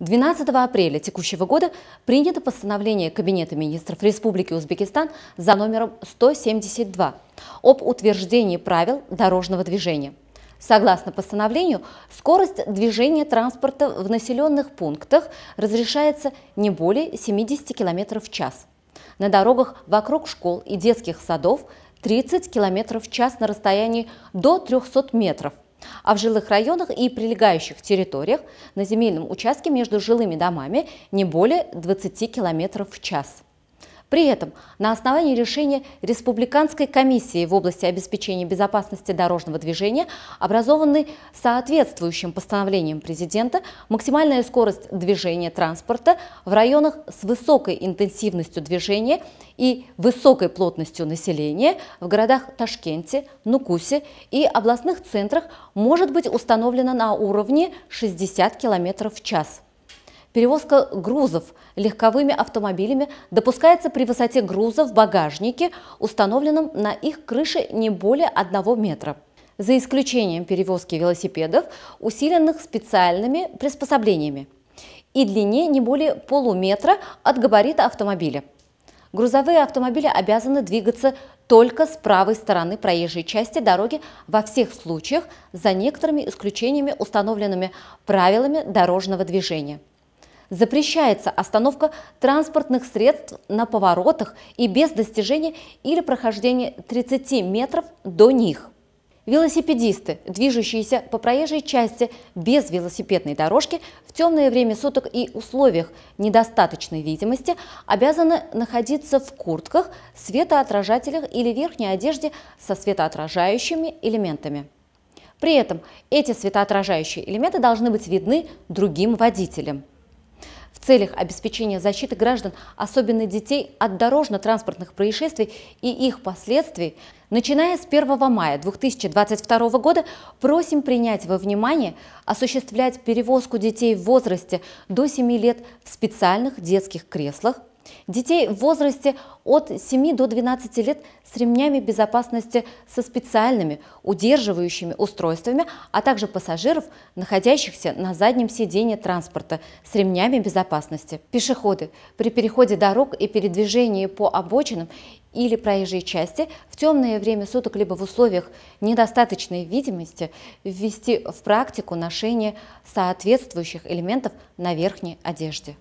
12 апреля текущего года принято постановление Кабинета министров Республики Узбекистан за номером 172 об утверждении правил дорожного движения. Согласно постановлению, скорость движения транспорта в населенных пунктах разрешается не более 70 км в час. На дорогах вокруг школ и детских садов 30 км в час на расстоянии до 300 метров – а в жилых районах и прилегающих территориях на земельном участке между жилыми домами не более 20 км в час. При этом на основании решения Республиканской комиссии в области обеспечения безопасности дорожного движения, образованной соответствующим постановлением президента, максимальная скорость движения транспорта в районах с высокой интенсивностью движения и высокой плотностью населения в городах Ташкенте, Нукусе и областных центрах может быть установлена на уровне 60 км в час. Перевозка грузов легковыми автомобилями допускается при высоте груза в багажнике, установленном на их крыше не более 1 метра за исключением перевозки велосипедов, усиленных специальными приспособлениями, и длине не более полуметра от габарита автомобиля. Грузовые автомобили обязаны двигаться только с правой стороны проезжей части дороги во всех случаях, за некоторыми исключениями, установленными правилами дорожного движения. Запрещается остановка транспортных средств на поворотах и без достижения или прохождения 30 метров до них. Велосипедисты, движущиеся по проезжей части без велосипедной дорожки в темное время суток и условиях недостаточной видимости, обязаны находиться в куртках, светоотражателях или верхней одежде со светоотражающими элементами. При этом эти светоотражающие элементы должны быть видны другим водителям целях обеспечения защиты граждан, особенно детей, от дорожно-транспортных происшествий и их последствий, начиная с 1 мая 2022 года просим принять во внимание осуществлять перевозку детей в возрасте до 7 лет в специальных детских креслах Детей в возрасте от 7 до 12 лет с ремнями безопасности со специальными удерживающими устройствами, а также пассажиров, находящихся на заднем сиденье транспорта с ремнями безопасности. Пешеходы при переходе дорог и передвижении по обочинам или проезжей части в темное время суток либо в условиях недостаточной видимости ввести в практику ношение соответствующих элементов на верхней одежде.